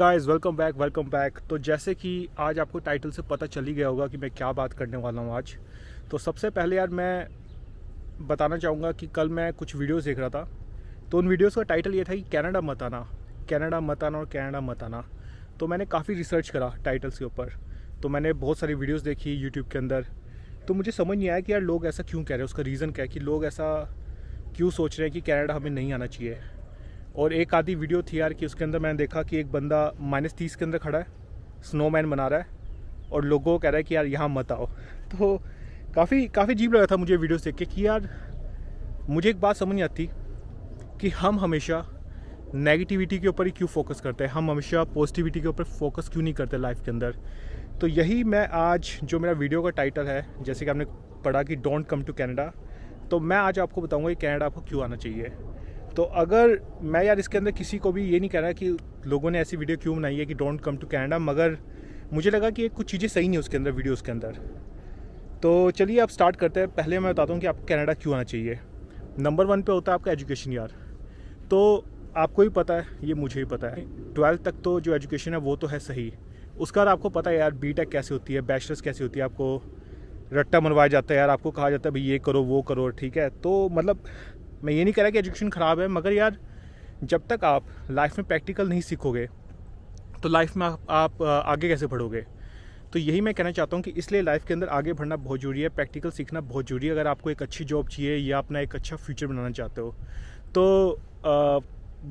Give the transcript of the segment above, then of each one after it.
guys welcome back welcome back तो जैसे कि आज आपको टाइटल से पता चल ही गया होगा कि मैं क्या बात करने वाला हूँ आज तो सबसे पहले यार मैं बताना चाहूँगा कि कल मैं कुछ वीडियोस देख रहा था तो उन वीडियोस का टाइटल ये था कि कनाडा मत आना कनाडा मत आना और कनाडा मत आना तो मैंने काफ़ी रिसर्च करा टाइटल्स के ऊपर तो मैंने बहुत सारी वीडियोज़ देखी यूट्यूब के अंदर तो मुझे समझ नहीं आया कि यार लोग ऐसा क्यों कह रहे हैं उसका रीज़न क्या है कि लोग ऐसा क्यों सोच रहे हैं कि कैनेडा हमें नहीं आना चाहिए और एक आधी वीडियो थी यार कि उसके अंदर मैंने देखा कि एक बंदा माइनस तीस के अंदर खड़ा है स्नोमैन बना रहा है और लोगों को कह रहा है कि यार यहाँ मत आओ तो काफ़ी काफ़ी जीप लगा था मुझे वीडियो देख के कि यार मुझे एक बात समझ नहीं आती कि हम हमेशा नेगेटिविटी के ऊपर ही क्यों फोकस करते हैं हम हमेशा पॉजिटिविटी के ऊपर फोकस क्यों नहीं करते लाइफ के अंदर तो यही मैं आज जो मेरा वीडियो का टाइटल है जैसे कि हमने पढ़ा कि डोंट कम टू कैनेडा तो मैं आज आपको बताऊंगा कि कनाडा आपको क्यों आना चाहिए तो अगर मैं यार इसके अंदर किसी को भी ये नहीं कह रहा कि लोगों ने ऐसी वीडियो क्यों बनाई है कि डोंट कम टू कैनेडा मगर मुझे लगा कि कुछ चीज़ें सही नहीं उसके अंदर वीडियोज़ के अंदर तो चलिए आप स्टार्ट करते हैं पहले मैं बताता हूँ कि आपको कैनेडा क्यों आना चाहिए नंबर वन पे होता है आपका एजुकेशन यार तो आपको ही पता है ये मुझे ही पता है ट्वेल्थ तक तो जो एजुकेशन है वो तो है सही उसके बाद आपको पता है यार बी टेक कैसे होती है बैचलर्स कैसे होती है आपको रट्टा मनवाया जाता है यार आपको कहा जाता है भाई ये करो वो करो ठीक है तो मतलब मैं ये नहीं कह रहा कि एजुकेशन ख़राब है मगर यार जब तक आप लाइफ में प्रैक्टिकल नहीं सीखोगे तो लाइफ में आप, आप आगे कैसे बढ़ोगे तो यही मैं कहना चाहता हूँ कि इसलिए लाइफ के अंदर आगे बढ़ना बहुत ज़रूरी है प्रैक्टिकल सीखना बहुत ज़रूरी है अगर आपको एक अच्छी जॉब चाहिए या अपना एक अच्छा फ्यूचर बनाना चाहते हो तो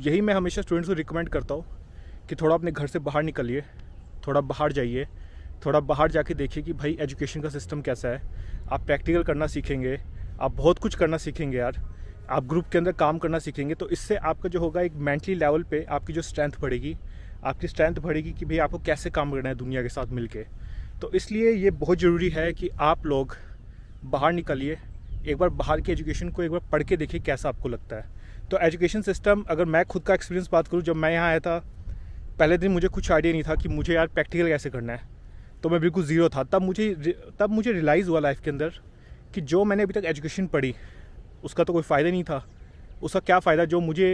यही मैं हमेशा स्टूडेंट्स को रिकमेंड करता हूँ कि थोड़ा अपने घर से बाहर निकलिए थोड़ा बाहर जाइए थोड़ा बाहर जाके देखिए कि भाई एजुकेशन का सिस्टम कैसा है आप प्रैक्टिकल करना सीखेंगे आप बहुत कुछ करना सीखेंगे यार आप ग्रुप के अंदर काम करना सीखेंगे तो इससे आपका जो होगा एक मेंटली लेवल पे आपकी जो स्ट्रेंथ बढ़ेगी आपकी स्ट्रेंथ बढ़ेगी कि भाई आपको कैसे काम करना है दुनिया के साथ मिल के तो इसलिए ये बहुत ज़रूरी है कि आप लोग बाहर निकलिए एक बार बाहर की एजुकेशन को एक बार पढ़ के देखिए कैसा आपको लगता है तो एजुकेशन सिस्टम अगर मैं खुद का एक्सपीरियंस बात करूँ जब मैं यहाँ आया था पहले दिन मुझे कुछ आइडिया नहीं था कि मुझे यार प्रैक्टिकल कैसे करना है तो मैं बिल्कुल ज़ीरो था तब मुझे तब मुझे रियलाइज़ हुआ लाइफ के अंदर कि जो मैंने अभी तक एजुकेशन पढ़ी उसका तो कोई फ़ायदा नहीं था उसका क्या फ़ायदा जो मुझे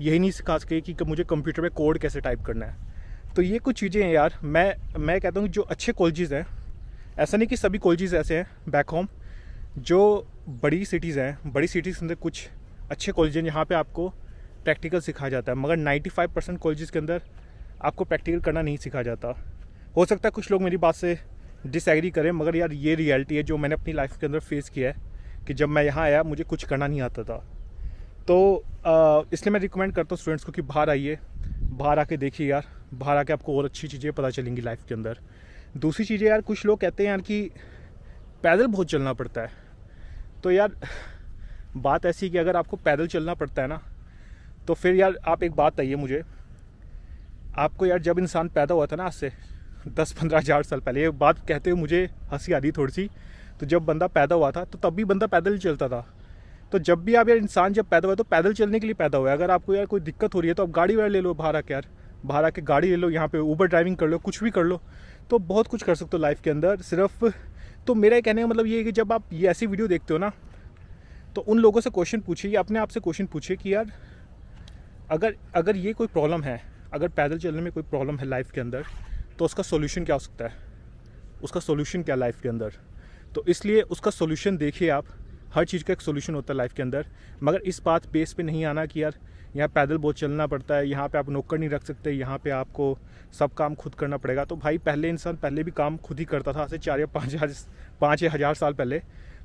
यही नहीं सिखा सके कि मुझे कंप्यूटर में कोड कैसे टाइप करना है तो ये कुछ चीज़ें हैं यार मैं मैं कहता हूँ जो अच्छे कॉलेजेस हैं ऐसा नहीं कि सभी कॉलेजेस ऐसे हैं बैक होम जो बड़ी सिटीज़ हैं बड़ी सिटीज़ के अंदर कुछ अच्छे कॉलेज हैं जहाँ पर आपको प्रैक्टिकल सिखाया जाता है मगर 95 परसेंट कॉलेज के अंदर आपको प्रैक्टिकल करना नहीं सिखाया जाता हो सकता है कुछ लोग मेरी बात से डिसएग्री करें मगर यार ये रियलिटी है जो मैंने अपनी लाइफ के अंदर फेस किया है कि जब मैं यहाँ आया मुझे कुछ करना नहीं आता था तो इसलिए मैं रिकमेंड करता हूँ स्टूडेंट्स को कि बाहर आइए बाहर आके देखिए यार बाहर आके आपको और अच्छी चीज़ें पता चलेंगी लाइफ के अंदर दूसरी चीज़ें यार कुछ लोग कहते हैं यार कि पैदल बहुत चलना पड़ता है तो यार बात ऐसी कि अगर आपको पैदल चलना पड़ता है ना तो फिर यार आप एक बात आइए मुझे आपको यार जब इंसान पैदा हुआ था ना आज से दस पंद्रह हज़ार साल पहले ये बात कहते हुए मुझे हंसी आ रही थोड़ी सी तो जब बंदा पैदा हुआ था तो तब भी बंदा पैदल चलता था तो जब भी आप यार इंसान जब पैदा हुआ तो पैदल चलने के लिए पैदा हुआ है अगर आपको यार कोई दिक्कत हो रही है तो आप गाड़ी वाड़ी ले लो बाहर आके यार बाहर आके गाड़ी ले लो यहाँ पे ऊबर ड्राइविंग कर लो कुछ भी कर लो तो बहुत कुछ कर सकते हो लाइफ के अंदर सिर्फ तो मेरा कहने का मतलब ये है कि जब आप ये ऐसी वीडियो देखते हो ना तो उन लोगों से क्वेश्चन पूछिए अपने आप से क्वेश्चन पूछिए कि यार अगर अगर ये कोई प्रॉब्लम है अगर पैदल चलने में कोई प्रॉब्लम है लाइफ के अंदर तो उसका सोल्यूशन क्या हो सकता है उसका सोल्यूशन क्या लाइफ के अंदर तो इसलिए उसका सोल्यूशन देखिए आप हर चीज़ का एक सोल्यूशन होता है लाइफ के अंदर मगर इस बात बेस पे नहीं आना कि यार यहाँ पैदल बहुत चलना पड़ता है यहाँ पे आप नौकर नहीं रख सकते यहाँ पे आपको सब काम खुद करना पड़ेगा तो भाई पहले इंसान पहले भी काम खुद ही करता था से चार या पाँच हजार पाँच या हज़ार साल पहले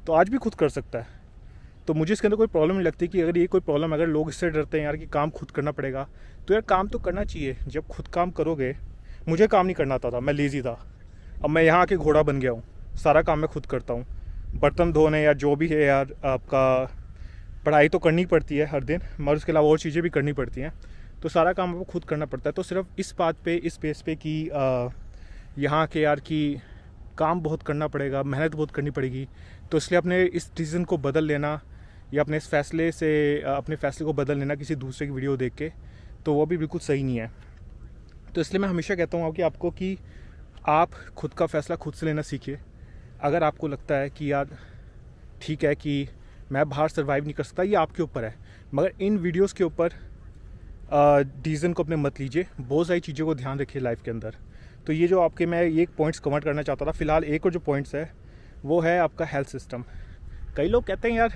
तो आज भी खुद कर सकता है तो मुझे इसके अंदर कोई प्रॉब्लम नहीं लगती कि अगर ये कोई प्रॉब्लम अगर लोग इससे डरते हैं यार कि काम खुद करना पड़ेगा तो यार काम तो करना चाहिए जब खुद काम करोगे मुझे काम नहीं करना आता था मैं लेज़ी था अब मैं यहाँ आके घोड़ा बन गया हूँ सारा काम मैं खुद करता हूँ बर्तन धोने या जो भी है यार आपका पढ़ाई तो करनी पड़ती है हर दिन मगर उसके अलावा और चीज़ें भी करनी पड़ती हैं तो सारा काम आपको खुद करना पड़ता है तो सिर्फ इस बात पे इस बेस पे कि यहाँ के यार की काम बहुत करना पड़ेगा मेहनत बहुत करनी पड़ेगी तो इसलिए अपने इस डिसीज़न को बदल लेना या अपने इस फैसले से अपने फैसले को बदल लेना किसी दूसरे की वीडियो देख के तो वो भी बिल्कुल सही नहीं है तो इसलिए मैं हमेशा कहता हूँ कि आपको कि आप खुद का फैसला खुद से लेना सीखिए अगर आपको लगता है कि यार ठीक है कि मैं बाहर सर्वाइव नहीं कर सकता ये आपके ऊपर है मगर इन वीडियोस के ऊपर डिसीजन को अपने मत लीजिए बहुत सारी चीज़ों को ध्यान रखिए लाइफ के अंदर तो ये जो आपके मैं ये पॉइंट्स कमेंट करना चाहता था फिलहाल एक और जो पॉइंट्स है वो है आपका हेल्थ सिस्टम कई लोग कहते हैं यार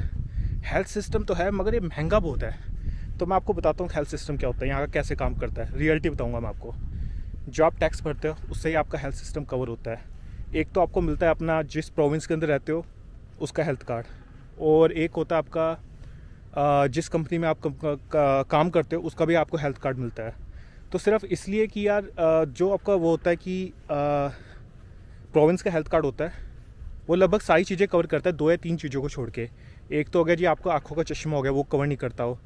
हेल्थ सिस्टम तो है मगर ये महंगा बहुत है तो मैं आपको बताता हूँ हेल्थ सिस्टम क्या होता है यहाँ का कैसे काम करता है रियलिटी बताऊँगा मैं आपको जो आप टैक्स भरते हो उससे ही आपका हेल्थ सिस्टम कवर होता है एक तो आपको मिलता है अपना जिस प्रोविंस के अंदर रहते हो उसका हेल्थ कार्ड और एक होता है आपका जिस कंपनी में आप काम करते हो उसका भी आपको हेल्थ कार्ड मिलता है तो सिर्फ इसलिए कि यार जो आपका वो होता है कि प्रोविंस का हेल्थ कार्ड होता है वो लगभग सारी चीज़ें कवर करता है दो या तीन चीज़ों को छोड़ के एक तो हो गया जी आपको आँखों का चश्मा हो गया वो कवर नहीं करता हो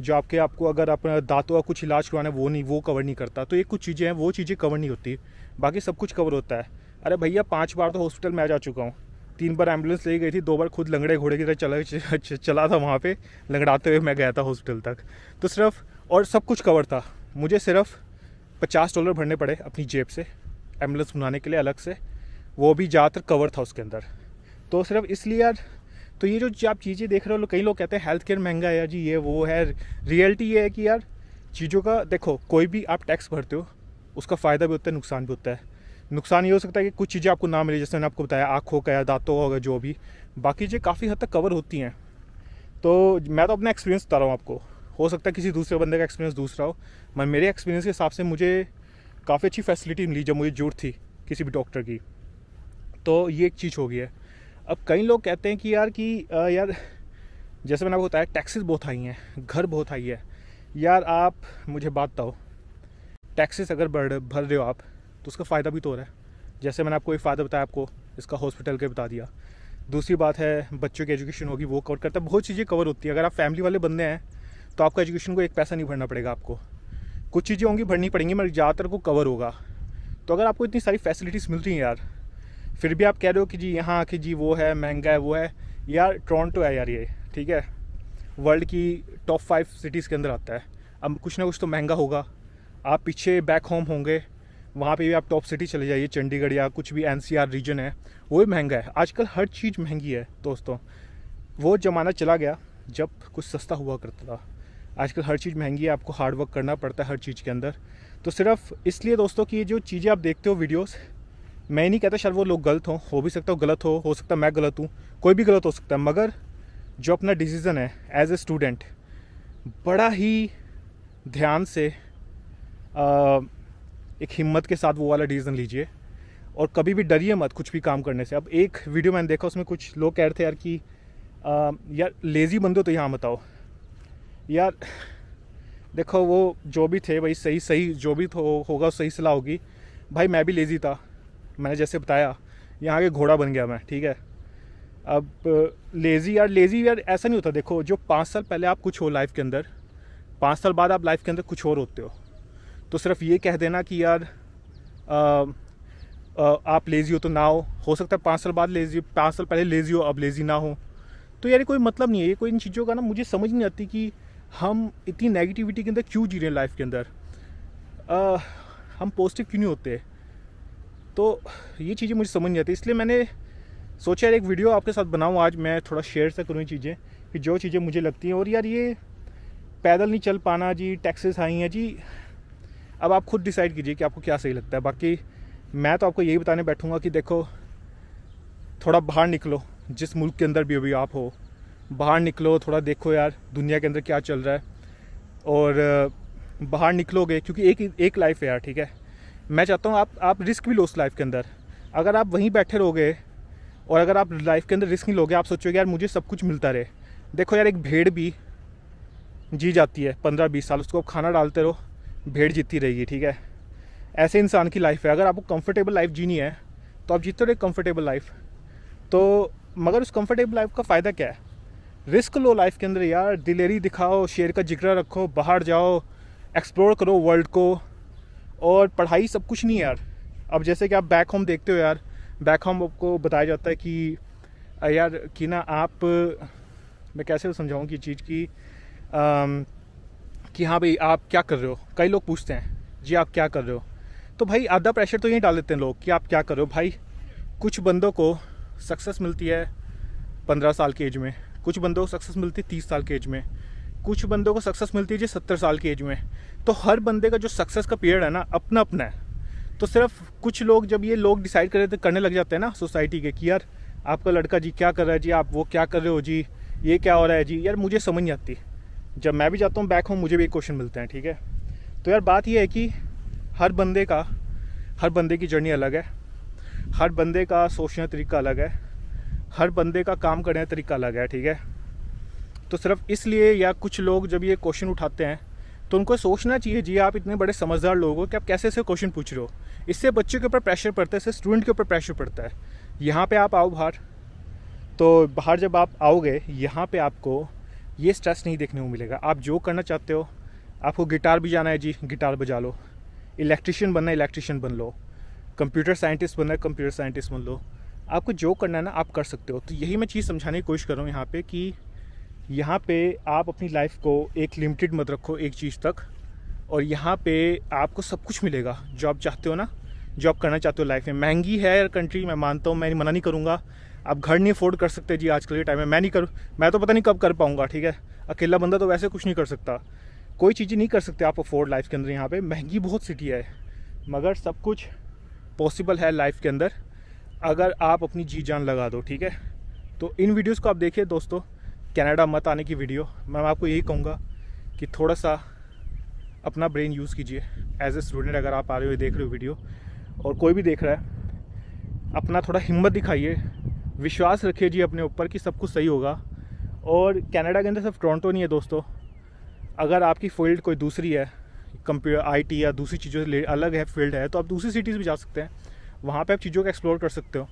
जो आपके आपको अगर अपना दांतों का कुछ इलाज करवाना है वो नहीं वो कवर नहीं करता तो ये कुछ चीज़ें हैं वो चीज़ें कवर नहीं होती बाकी सब कुछ कवर होता है अरे भैया पाँच बार तो हॉस्पिटल में आ जा चुका हूँ तीन बार एम्बुलेंस ले गई थी दो बार खुद लंगड़े घोड़े की तरह चला चला था वहाँ पे लंगड़ाते हुए मैं गया था हॉस्पिटल तक तो सिर्फ और सब कुछ कवर था मुझे सिर्फ पचास डॉलर भरने पड़े अपनी जेब से एम्बुलेंस बनाने के लिए अलग से वो भी ज़्यादातर कवर था उसके अंदर तो सिर्फ इसलिए यार तो ये जो आप चीज़ें देख रहे हो कई लोग कहते हैं हेल्थ केयर महंगा है यार जी ये वो है रियलिटी ये है कि यार चीज़ों का देखो कोई भी आप टैक्स भरते हो उसका फ़ायदा भी होता है नुकसान भी होता है नुकसान ये हो सकता है कि कुछ चीज़ें आपको ना मिले जैसे मैंने आपको बताया आँखों का या दांतों का जो भी बाकी चीज़ें काफ़ी हद तक कवर होती हैं तो मैं तो अपना एक्सपीरियंस बता रहा हूँ आपको हो सकता है किसी दूसरे बंदे का एक्सपीरियंस दूसरा हो मैं मेरे एक्सपीरियंस के हिसाब से मुझे काफ़ी अच्छी फैसिलिटी मिली जब मुझे जरूरत थी किसी भी डॉक्टर की तो ये एक चीज़ हो गई है अब कई लोग कहते हैं कि यार कि यार जैसे मैंने आपको बताया टैक्सेस बहुत हाई हैं घर बहुत हाई है यार आप मुझे बात बताओ टैक्सेस अगर बढ़ भर रहे हो आप तो उसका फ़ायदा भी तो हो रहा है जैसे मैंने आपको एक फ़ायदा बताया आपको इसका हॉस्पिटल के बता दिया दूसरी बात है बच्चों की एजुकेशन होगी वो कवर करता है बहुत चीज़ें कवर होती है अगर आप फैमिली वाले बंदे हैं तो आपका एजुकेशन को एक पैसा नहीं भरना पड़ेगा आपको कुछ चीज़ें होंगी भरनी पड़ेंगी मगर ज़्यादातर को कवर होगा तो अगर आपको इतनी सारी फैसिलिटीज़ मिलती हैं यार फिर भी आप कह रहे हो कि जी यहाँ आके जी वो है महंगा है वो है यार टोरंटो है यार ये ठीक है वर्ल्ड की टॉप फाइव सिटीज़ के अंदर आता है अब कुछ ना कुछ तो महंगा होगा आप पीछे बैक होम होंगे वहाँ पे भी आप टॉप सिटी चले जाइए चंडीगढ़ या कुछ भी एनसीआर रीजन है वो भी महंगा है आजकल हर चीज़ महंगी है दोस्तों वो ज़माना चला गया जब कुछ सस्ता हुआ करता था आजकल हर चीज़ महंगी है आपको हार्ड वर्क करना पड़ता है हर चीज़ के अंदर तो सिर्फ इसलिए दोस्तों कि ये जो चीज़ें आप देखते हो वीडियोज़ मैं नहीं कहता शायद वो लोग गलत हों हो भी सकता हो गलत हो हो सकता है मैं गलत हूँ कोई भी गलत हो सकता है मगर जो अपना डिसीज़न है एज ए स्टूडेंट बड़ा ही ध्यान से आ, एक हिम्मत के साथ वो वाला डिसीजन लीजिए और कभी भी डरिए मत कुछ भी काम करने से अब एक वीडियो मैंने देखा उसमें कुछ लोग कह रहे थे यार कि आ, यार लेज़ी बंदे तो यहाँ बताओ यार देखो वो जो भी थे भाई सही सही जो भी हो, होगा सही सलाह होगी भाई मैं भी लेज़ी था मैंने जैसे बताया यहाँ के घोड़ा बन गया मैं ठीक है अब लेज़ी यार लेज़ी यार ऐसा नहीं होता देखो जो पाँच साल पहले आप कुछ हो लाइफ के अंदर पाँच साल बाद आप लाइफ के अंदर कुछ और होते हो तो सिर्फ ये कह देना कि यार आ, आ, आप लेज़ी हो तो ना हो हो सकता है पाँच साल बाद लेज़ी हो पाँच साल पहले लेज़ी हो अब लेज़ी ना हो तो यार कोई मतलब नहीं है ये कोई इन चीज़ों का ना मुझे समझ नहीं आती कि हम इतनी नेगेटिविटी के अंदर क्यों जी रहे हैं लाइफ के अंदर आ, हम पॉजिटिव क्यों नहीं होते तो ये चीज़ें मुझे समझ नहीं आती इसलिए मैंने सोचा यार एक वीडियो आपके साथ बनाऊँ आज मैं थोड़ा शेयर सा करूँ ये चीज़ें कि जो चीज़ें मुझे लगती हैं और यार ये पैदल नहीं चल पाना जी टैक्सेस आई हैं जी अब आप खुद डिसाइड कीजिए कि आपको क्या सही लगता है बाकी मैं तो आपको यही बताने बैठूंगा कि देखो थोड़ा बाहर निकलो जिस मुल्क के अंदर भी अभी आप हो बाहर निकलो थोड़ा देखो यार दुनिया के अंदर क्या चल रहा है और बाहर निकलोगे क्योंकि एक एक लाइफ है यार ठीक है मैं चाहता हूँ आप आप रिस्क भी लो उस लाइफ के अंदर अगर आप वहीं बैठे रहोगे और अगर आप लाइफ के अंदर रिस्क नहीं लोगे आप सोचोगे यार मुझे सब कुछ मिलता रहे देखो यार एक भेड़ भी जी जाती है पंद्रह बीस साल उसको आप खाना डालते रहो भीड़ जीती रहेगी ठीक है ऐसे इंसान की लाइफ है अगर आपको कंफर्टेबल लाइफ जीनी है तो आप जीतते रहे कंफर्टेबल लाइफ तो मगर उस कंफर्टेबल लाइफ का फ़ायदा क्या है रिस्क लो लाइफ के अंदर यार दिलेरी दिखाओ शेर का जिगरा रखो बाहर जाओ एक्सप्लोर करो वर्ल्ड को और पढ़ाई सब कुछ नहीं यार अब जैसे कि आप बैक होम देखते हो यार बैक होम आपको बताया जाता है कि यार कि ना आप मैं कैसे समझाऊँ कि चीज़ की आ, कि हाँ भाई आप क्या कर रहे हो कई लोग पूछते हैं जी आप क्या कर रहे हो तो भाई आधा प्रेशर तो यही डाल देते हैं लोग कि आप क्या कर रहे हो भाई कुछ बंदों को सक्सेस मिलती है पंद्रह साल की एज में कुछ बंदों को सक्सेस मिलती है तीस साल की एज में कुछ बंदों को सक्सेस मिलती है जी सत्तर साल की एज में तो हर बंदे का जो सक्सेस का पीरियड है ना अपना अपना है तो सिर्फ कुछ लोग जब ये लोग डिसाइड कर करने लग जाते हैं ना सोसाइटी के कि यार आपका लड़का जी क्या कर रहा है जी आप वो क्या कर रहे हो जी ये क्या हो रहा है जी यार मुझे समझ नहीं आती जब मैं भी जाता हूँ बैक होम मुझे भी एक क्वेश्चन मिलते हैं ठीक है तो यार बात यह है कि हर बंदे का हर बंदे की जर्नी अलग है हर बंदे का सोचने तरीका अलग है हर बंदे का काम करने का तरीका अलग है ठीक है तो सिर्फ इसलिए या कुछ लोग जब ये क्वेश्चन उठाते हैं तो उनको सोचना चाहिए जी आप इतने बड़े समझदार लोग हो कि आप कैसे ऐसे क्वेश्चन पूछ रहे हो इससे बच्चे के ऊपर प्रेशर पड़ता है इससे स्टूडेंट के ऊपर प्रेशर पड़ता है यहाँ पे आप आओ बाहर तो बाहर जब आप आओगे यहाँ पे आपको ये स्ट्रेस नहीं देखने को मिलेगा आप जो करना चाहते हो आपको गिटार भी जाना है जी गिटार बजा लो इलेक्ट्रिशियन बनना है इलेक्ट्रिशियन बन लो कंप्यूटर साइंटिस्ट बनना है कंप्यूटर साइंटिस्ट बन लो आपको जो करना है ना आप कर सकते हो तो यही मैं चीज़ समझाने की कोशिश कर रहा हूँ यहाँ पे कि यहाँ पे आप अपनी लाइफ को एक लिमिटेड मत रखो एक चीज़ तक और यहाँ पे आपको सब कुछ मिलेगा जो आप चाहते हो ना जॉब करना चाहते हो लाइफ में महंगी है कंट्री मैं मानता हूँ मैं मना नहीं करूँगा आप घर नहीं अफोर्ड कर सकते जी आजकल के टाइम में मैं नहीं करूँ मैं तो पता नहीं कब कर पाऊँगा ठीक है अकेला बंदा तो वैसे कुछ नहीं कर सकता कोई चीज़ें नहीं कर सकते आप अफोर्ड लाइफ के अंदर यहाँ पर महंगी बहुत सिटी है मगर सब कुछ पॉसिबल है लाइफ के अंदर अगर आप अपनी जी जान लगा दो ठीक है तो इन वीडियोस को आप देखिए दोस्तों कनाडा मत आने की वीडियो मैं आपको यही कहूँगा कि थोड़ा सा अपना ब्रेन यूज़ कीजिए एज ए स्टूडेंट अगर आप आ रहे हो देख रहे हो वीडियो और कोई भी देख रहा है अपना थोड़ा हिम्मत दिखाइए विश्वास रखिए जी अपने ऊपर कि सब कुछ सही होगा और कनाडा के अंदर सिर्फ टोरंटो नहीं है दोस्तों अगर आपकी फील्ड कोई दूसरी है कंप्यूटर आईटी या दूसरी चीज़ों से अलग है फील्ड है तो आप दूसरी सिटीज़ भी जा सकते हैं वहाँ पे आप चीज़ों को एक्सप्लोर कर सकते हो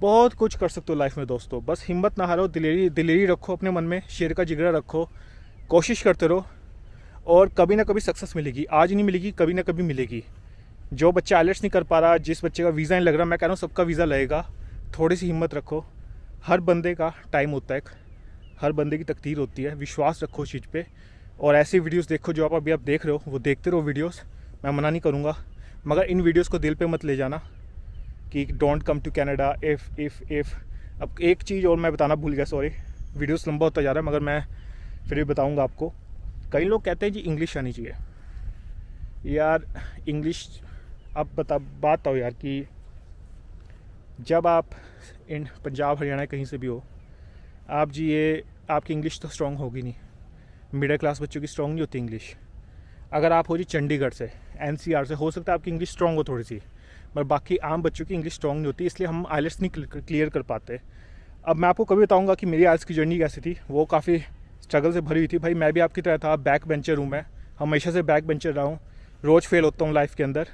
बहुत कुछ कर सकते हो लाइफ में दोस्तों बस हिम्मत ना हारो दिलेरी दिलेरी रखो अपने मन में शेर का जिगरा रखो कोशिश करते रहो और कभी ना कभी सक्सेस मिलेगी आज नहीं मिलेगी कभी ना कभी मिलेगी जो बच्चा आइलेट्स नहीं कर पा रहा जिस बच्चे का वीज़ा नहीं लग रहा मैं कह रहा हूँ सबका वीज़ा लगेगा थोड़ी सी हिम्मत रखो हर बंदे का टाइम होता है हर बंदे की तकदीर होती है विश्वास रखो उस चीज़ पर और ऐसी वीडियोस देखो जो आप अभी आप देख रहे हो वो देखते रहो वीडियोस मैं मना नहीं करूँगा मगर इन वीडियोस को दिल पे मत ले जाना कि don't come to Canada if if if अब एक चीज़ और मैं बताना भूल गया सॉरी वीडियोस लंबा होता जा रहा है मगर मैं फिर भी बताऊँगा आपको कई लोग कहते हैं जी इंग्लिश आनी चाहिए यार इंग्लिश अब बता बात आओ यार कि जब आप इन पंजाब हरियाणा कहीं से भी हो आप जी ये आपकी इंग्लिश तो स्ट्रॉन्ग होगी नहीं मिडिल क्लास बच्चों की स्ट्रॉन्ग नहीं होती इंग्लिश अगर आप हो जी चंडीगढ़ से एन से हो सकता है आपकी इंग्लिश स्ट्रॉन्ग हो थोड़ी सी पर बाकी आम बच्चों की इंग्लिश स्ट्रॉन्ग नहीं होती इसलिए हम आइलेट्स नहीं क्लियर कर पाते अब मैं आपको कभी बताऊंगा कि मेरी आज की जर्नी कैसी थी वो काफ़ी स्ट्रगल से भरी हुई थी भाई मैं भी आपकी तरह था बैक बेंचर हूँ मैं हमेशा से बैक बेंचर रहा हूँ रोज़ फेल होता हूँ लाइफ के अंदर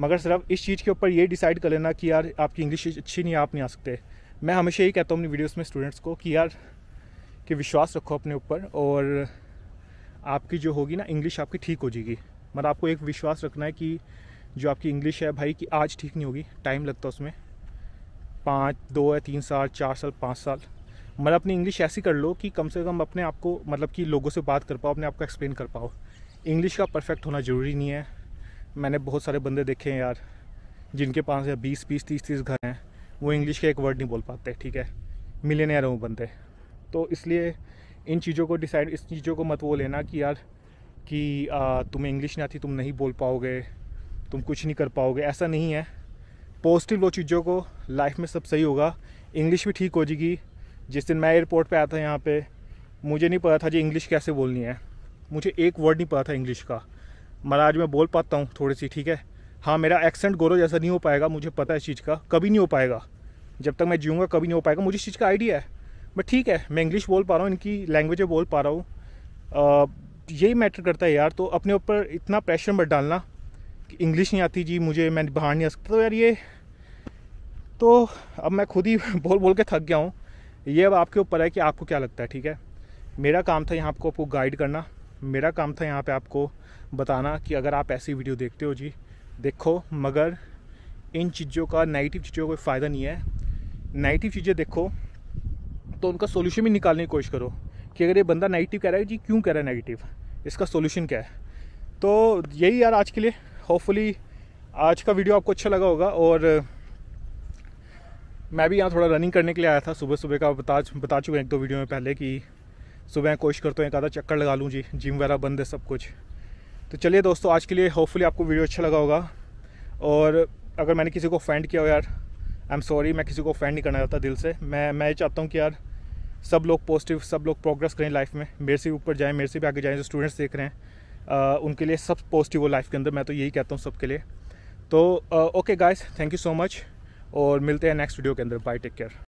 मगर सिर्फ इस चीज़ के ऊपर ये डिसाइड कर लेना कि यार आपकी इंग्लिश अच्छी नहीं है आप नहीं आ सकते मैं हमेशा यही कहता हूँ अपनी वीडियोस में स्टूडेंट्स को कि यार कि विश्वास रखो अपने ऊपर और आपकी जो होगी ना इंग्लिश आपकी ठीक हो जाएगी मतलब आपको एक विश्वास रखना है कि जो आपकी इंग्लिश है भाई कि आज ठीक नहीं होगी टाइम लगता है उसमें पाँच दो या तीन साल चार साल पाँच साल मतलब अपनी इंग्लिश ऐसी कर लो कि कम से कम अपने आप को मतलब कि लोगों से बात कर पाओ अपने आप को एक्सप्लेन कर पाओ इंग्लिश का परफेक्ट होना ज़रूरी नहीं है मैंने बहुत सारे बंदे देखे हैं यार जिनके पास या बीस बीस तीस तीस घर हैं वो इंग्लिश के एक वर्ड नहीं बोल पाते ठीक है मिलेनियर हूँ बंदे तो इसलिए इन चीज़ों को डिसाइड इस चीज़ों को मत वो लेना कि यार कि तुम्हें इंग्लिश नहीं आती तुम नहीं बोल पाओगे तुम कुछ नहीं कर पाओगे ऐसा नहीं है पॉजिटिव वो चीज़ों को लाइफ में सब सही होगा इंग्लिश भी ठीक हो जाएगी जिस दिन मैं एयरपोर्ट पर आया था यहाँ पर मुझे नहीं पता था जी इंग्लिश कैसे बोलनी है मुझे एक वर्ड नहीं पता था इंग्लिश का मरा आज मैं बोल पाता हूँ थोड़ी सी ठीक है हाँ मेरा एक्सेंट गोरो जैसा नहीं हो पाएगा मुझे पता है इस चीज़ का कभी नहीं हो पाएगा जब तक मैं जीऊँगा कभी नहीं हो पाएगा मुझे इस चीज़ का आइडिया है बट ठीक है मैं इंग्लिश बोल पा रहा हूँ इनकी लैंग्वेज बोल पा रहा हूँ यही मैटर करता है यार तो अपने ऊपर इतना प्रेशर मत डालना कि इंग्लिश नहीं आती जी मुझे मैं बाहर नहीं आ सकता तो यार ये तो अब मैं खुद ही बोल बोल के थक गया हूँ ये अब आपके ऊपर है कि आपको क्या लगता है ठीक है मेरा काम था यहाँ आपको आपको गाइड करना मेरा काम था यहाँ पे आपको बताना कि अगर आप ऐसी वीडियो देखते हो जी देखो मगर इन चीज़ों का नेगेटिव चीज़ों का कोई फ़ायदा नहीं है नेगेटिव चीज़ें देखो तो उनका सोल्यूशन भी निकालने की कोशिश करो कि अगर ये बंदा नेगेटिव कह रहा है जी क्यों कह रहा है नेगेटिव इसका सोल्यूशन क्या है तो यही यार आज के लिए होपफुली आज का वीडियो आपको अच्छा लगा होगा और मैं भी यहाँ थोड़ा रनिंग करने के लिए आया था सुबह सुबह का बता बता चुका एक दो वीडियो में पहले कि सुबह कोशिश करता हूँ एक आधा चक्कर लगा लूँ जी जिम वगैरह बंद है सब कुछ तो चलिए दोस्तों आज के लिए होपफुली आपको वीडियो अच्छा लगा होगा और अगर मैंने किसी को ऑफेंड किया हो यार आई एम सॉरी मैं किसी को ऑफेंड नहीं करना चाहता दिल से मैं मैं ये चाहता हूँ कि यार सब लोग पॉजिटिव सब लोग प्रोग्रेस करें लाइफ में मेरे से भी ऊपर जाएँ मेरे से भी आगे जाएँ जो स्टूडेंट्स देख रहे हैं आ, उनके लिए सब पॉजिटिव हो लाइफ के अंदर मैं तो यही कहता हूँ सबके लिए तो okay guys thank you so much और मिलते हैं नेक्स्ट वीडियो के अंदर बाय टेक केयर